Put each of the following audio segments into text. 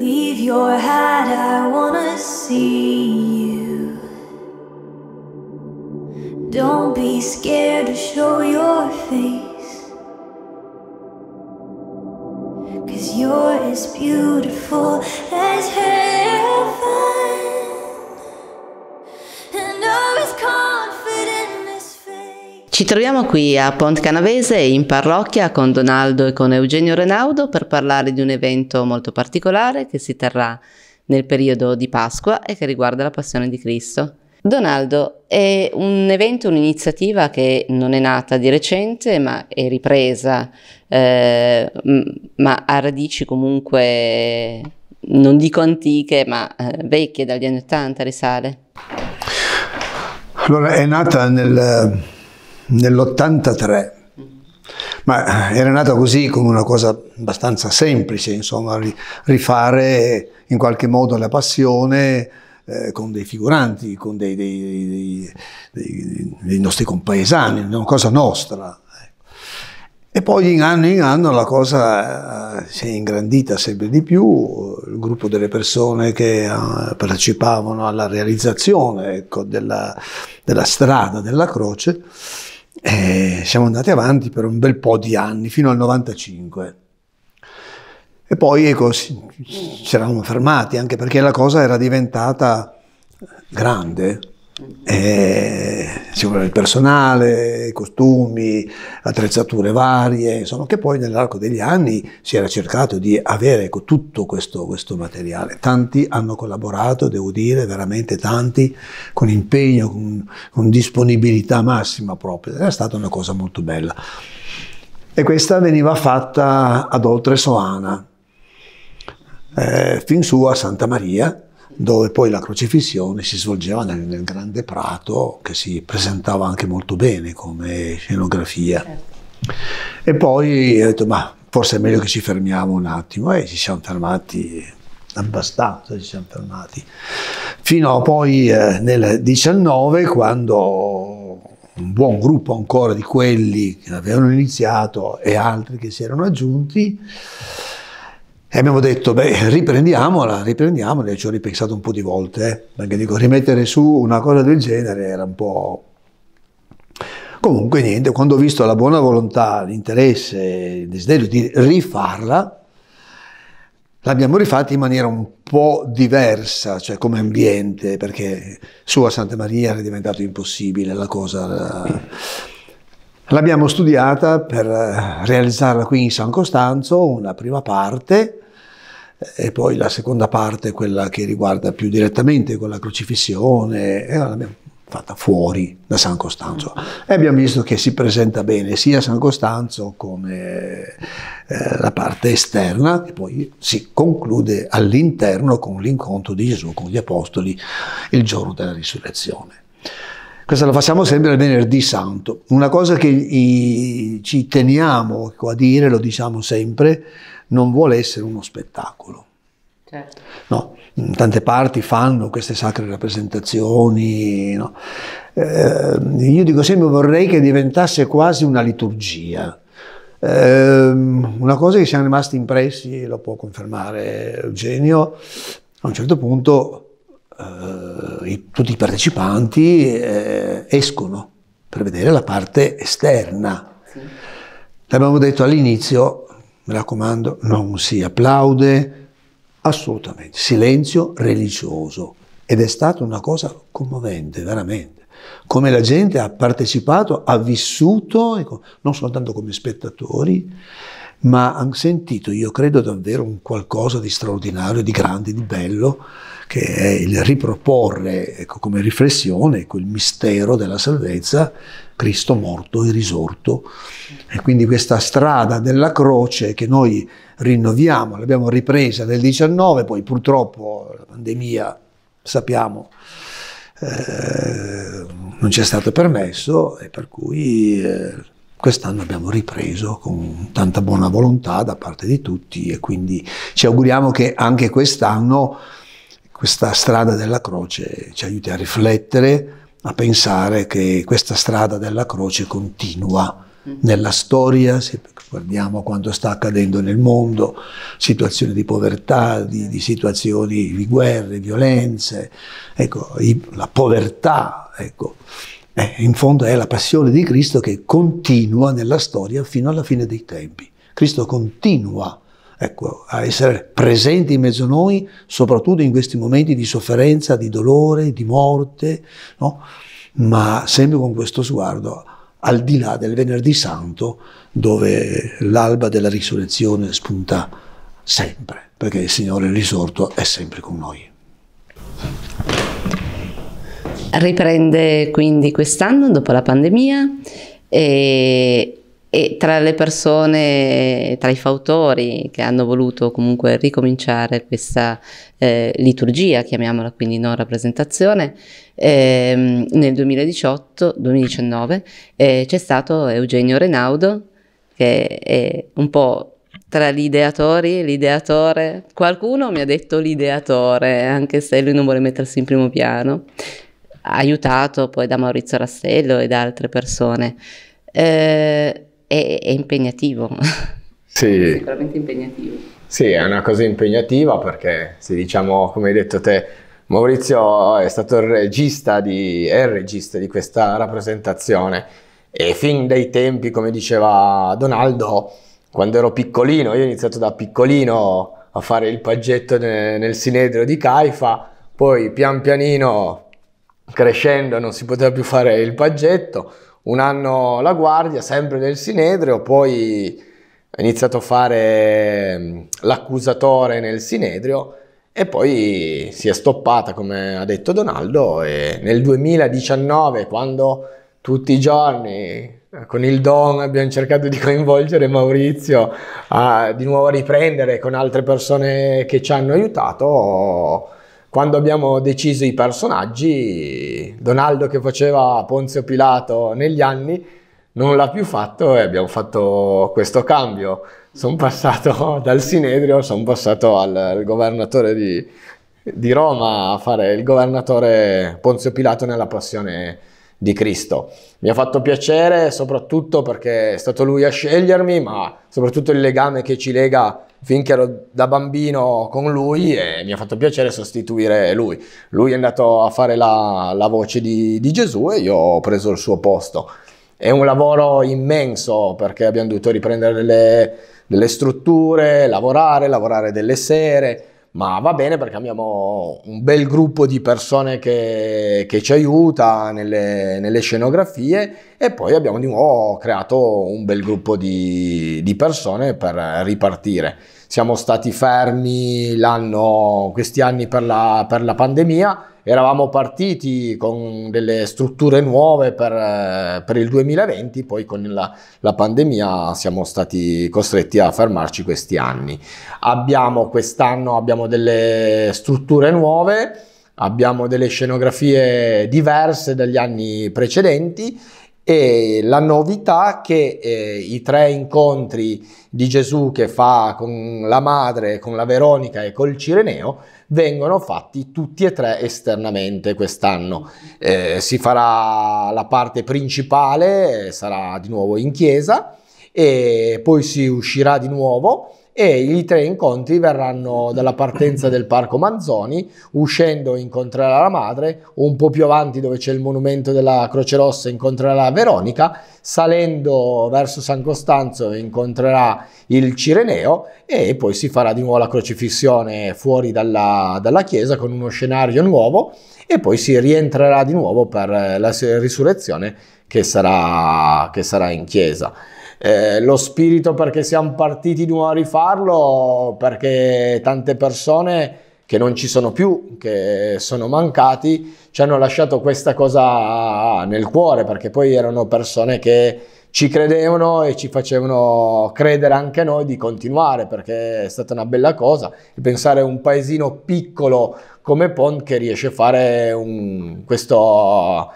Leave your hat, I wanna see you. Don't be scared to show your face. Cause you're as beautiful as hell. Ci troviamo qui a Pont Canavese in parrocchia con Donaldo e con Eugenio Renaudo per parlare di un evento molto particolare che si terrà nel periodo di Pasqua e che riguarda la Passione di Cristo. Donaldo, è un evento, un'iniziativa che non è nata di recente, ma è ripresa, eh, ma ha radici comunque, non dico antiche, ma eh, vecchie, dagli anni Ottanta risale. Allora, è nata nel nell'83. Ma era nata così come una cosa abbastanza semplice, insomma, rifare in qualche modo la passione eh, con dei figuranti, con dei, dei, dei, dei nostri compaesani, una cosa nostra. Ecco. E poi in anno in anno la cosa eh, si è ingrandita sempre di più, il gruppo delle persone che eh, partecipavano alla realizzazione ecco, della, della strada della croce e eh, siamo andati avanti per un bel po' di anni, fino al 95. E poi ecco, ci eravamo fermati, anche perché la cosa era diventata grande eh, ci vuole il personale, i costumi, attrezzature varie, insomma, che poi nell'arco degli anni si era cercato di avere ecco, tutto questo, questo, materiale. Tanti hanno collaborato, devo dire, veramente tanti, con impegno, con, con disponibilità massima proprio. Era stata una cosa molto bella. E questa veniva fatta ad Oltresoana, eh, fin su a Santa Maria, dove poi la crocifissione si svolgeva nel, nel, grande prato che si presentava anche molto bene come scenografia. E poi ho detto, ma forse è meglio che ci fermiamo un attimo e ci siamo fermati abbastanza, ci siamo fermati. Fino a poi eh, nel 19 quando un buon gruppo ancora di quelli che avevano iniziato e altri che si erano aggiunti e abbiamo detto, beh, riprendiamola, riprendiamola, e ci ho ripensato un po' di volte, eh. perché dico, rimettere su una cosa del genere era un po'... Comunque niente, quando ho visto la buona volontà, l'interesse, il desiderio di rifarla, l'abbiamo rifatta in maniera un po' diversa, cioè come ambiente, perché su a Santa Maria era diventato impossibile la cosa... L'abbiamo studiata per eh, realizzarla qui in San Costanzo, una prima parte, e poi la seconda parte, quella che riguarda più direttamente con la crocifissione, eh, l'abbiamo fatta fuori da San Costanzo. E abbiamo visto che si presenta bene sia San Costanzo come eh, la parte esterna, e poi si conclude all'interno con l'incontro di Gesù con gli Apostoli il giorno della risurrezione. Questo lo facciamo sempre il venerdì santo. Una cosa che i, ci teniamo a dire, lo diciamo sempre, non vuole essere uno spettacolo. Certo. No, in tante parti fanno queste sacre rappresentazioni. No? Eh, io dico sempre vorrei che diventasse quasi una liturgia. Eh, una cosa che siamo rimasti impressi, lo può confermare Eugenio, a un certo punto eh, i, tutti i partecipanti eh, escono per vedere la parte esterna. Sì. L'abbiamo detto all'inizio, mi raccomando, non si applaude, assolutamente, silenzio religioso. Ed è stata una cosa commovente, veramente. Come la gente ha partecipato, ha vissuto, ecco, non soltanto come spettatori, ma hanno sentito, io credo davvero, un qualcosa di straordinario, di grande, di bello, che è il riproporre ecco, come riflessione quel mistero della salvezza, Cristo morto e risorto. E quindi questa strada della croce che noi rinnoviamo, l'abbiamo ripresa nel 19, poi purtroppo la pandemia, sappiamo, eh, non ci è stato permesso e per cui eh, quest'anno abbiamo ripreso con tanta buona volontà da parte di tutti e quindi ci auguriamo che anche quest'anno questa strada della croce ci aiuti a riflettere, a pensare che questa strada della croce continua mm. nella storia, se guardiamo quanto sta accadendo nel mondo, situazioni di povertà, di, di situazioni di guerre, violenze, ecco, i, la povertà, ecco, eh, in fondo è la passione di Cristo che continua nella storia fino alla fine dei tempi. Cristo continua ecco, a essere presenti in mezzo a noi, soprattutto in questi momenti di sofferenza, di dolore, di morte, no? ma sempre con questo sguardo al di là del venerdì santo dove l'alba della risurrezione spunta sempre, perché il Signore risorto è sempre con noi. Riprende quindi quest'anno dopo la pandemia e e tra le persone, tra i fautori che hanno voluto comunque ricominciare questa eh, liturgia, chiamiamola quindi non rappresentazione, ehm, nel 2018-2019 eh, c'è stato Eugenio Renaudo, che è un po' tra gli ideatori l'ideatore. Qualcuno mi ha detto l'ideatore, anche se lui non vuole mettersi in primo piano, aiutato poi da Maurizio Rastello e da altre persone. Eh, è, è impegnativo. Sì. È sicuramente impegnativo. Sì, è una cosa impegnativa perché, se diciamo, come hai detto te, Maurizio è stato il regista di, è il regista di questa rappresentazione e fin dai tempi, come diceva Donaldo, quando ero piccolino, io ho iniziato da piccolino a fare il paggetto nel, nel Sinedrio di Caifa, poi pian pianino crescendo non si poteva più fare il paggetto, un anno la guardia, sempre nel Sinedrio, poi ha iniziato a fare mm, l'accusatore nel Sinedrio e poi si è stoppata, come ha detto Donaldo, e nel 2019, quando tutti i giorni eh, con il Don abbiamo cercato di coinvolgere Maurizio a, di nuovo a riprendere con altre persone che ci hanno aiutato quando abbiamo deciso i personaggi, Donaldo che faceva Ponzio Pilato negli anni non l'ha più fatto e abbiamo fatto questo cambio. Sono passato dal Sinedrio, sono passato al, al governatore di, di Roma a fare il governatore Ponzio Pilato nella passione di Cristo. Mi ha fatto piacere soprattutto perché è stato lui a scegliermi, ma soprattutto il legame che ci lega finché ero da bambino con lui e mi ha fatto piacere sostituire lui. Lui è andato a fare la, la voce di, di Gesù e io ho preso il suo posto. È un lavoro immenso perché abbiamo dovuto riprendere delle, delle strutture, lavorare, lavorare delle sere, ma va bene perché abbiamo un bel gruppo di persone che, che ci aiuta nelle, nelle, scenografie e poi abbiamo di nuovo creato un bel gruppo di, di persone per ripartire. Siamo stati fermi questi anni per la, per la pandemia eravamo partiti con delle strutture nuove per, eh, per il 2020, poi con la, la, pandemia siamo stati costretti a fermarci questi anni. Abbiamo quest'anno abbiamo delle strutture nuove, abbiamo delle scenografie diverse dagli anni precedenti e la novità che eh, i tre incontri di Gesù che fa con la madre, con la Veronica e col Cireneo vengono fatti tutti e tre esternamente quest'anno. Eh, si farà la parte principale, sarà di nuovo in chiesa e poi si uscirà di nuovo e i tre incontri verranno dalla partenza del parco Manzoni, uscendo incontrerà la madre, un po' più avanti dove c'è il monumento della Croce Rossa incontrerà Veronica, salendo verso San Costanzo incontrerà il Cireneo e poi si farà di nuovo la crocifissione fuori dalla, dalla chiesa con uno scenario nuovo e poi si rientrerà di nuovo per la risurrezione che sarà, che sarà in chiesa eh, lo spirito perché siamo partiti di nuovo a rifarlo, perché tante persone che non ci sono più, che sono mancati, ci hanno lasciato questa cosa nel cuore, perché poi erano persone che ci credevano e ci facevano credere anche noi di continuare, perché è stata una bella cosa. pensare a un paesino piccolo come Pont che riesce a fare un, questo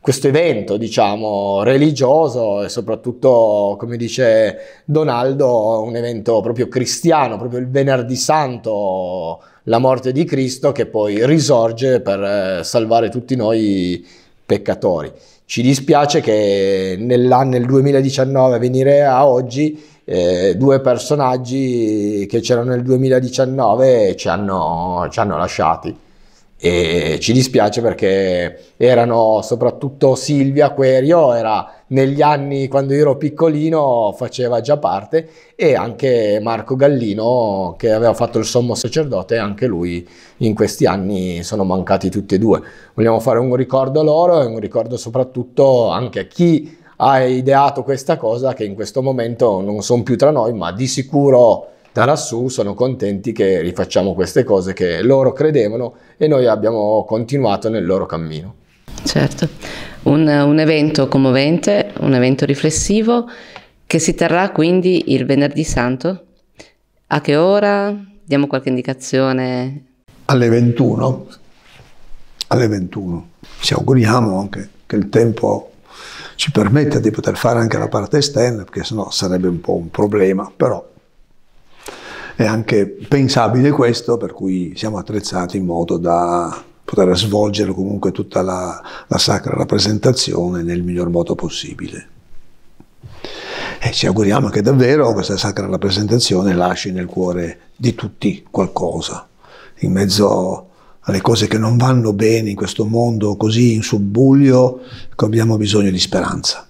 questo evento, diciamo, religioso e soprattutto, come dice Donaldo, un evento proprio cristiano, proprio il venerdì santo, la morte di Cristo che poi risorge per eh, salvare tutti noi peccatori. Ci dispiace che nell'anno nel 2019 a venire a oggi eh, due personaggi che c'erano nel 2019 ci hanno, ci hanno lasciati e ci dispiace perché erano soprattutto Silvia Querio era negli anni quando io ero piccolino faceva già parte e anche Marco Gallino che aveva fatto il sommo sacerdote anche lui in questi anni sono mancati tutti e due vogliamo fare un ricordo loro e un ricordo soprattutto anche a chi ha ideato questa cosa che in questo momento non sono più tra noi ma di sicuro da lassù sono contenti che rifacciamo queste cose che loro credevano e noi abbiamo continuato nel loro cammino. Certo, un, un evento commovente, un evento riflessivo che si terrà quindi il venerdì santo. A che ora? Diamo qualche indicazione. Alle 21. Alle 21. Ci auguriamo anche che il tempo ci permetta di poter fare anche la parte esterna, perché sennò sarebbe un po' un problema, però è anche pensabile questo, per cui siamo attrezzati in modo da poter svolgere comunque tutta la, la sacra rappresentazione nel miglior modo possibile. E ci auguriamo che davvero questa sacra rappresentazione lasci nel cuore di tutti qualcosa, in mezzo alle cose che non vanno bene in questo mondo così in subbuglio, che abbiamo bisogno di speranza.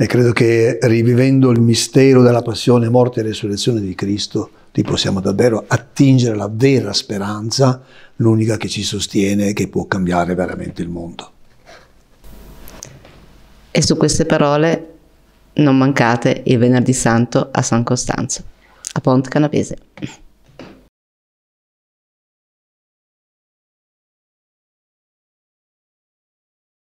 E credo che rivivendo il mistero della passione, morte e resurrezione di Cristo, lì possiamo davvero attingere la vera speranza, l'unica che ci sostiene e che può cambiare veramente il mondo. E su queste parole non mancate il venerdì santo a San Costanzo, a Ponte Canapese.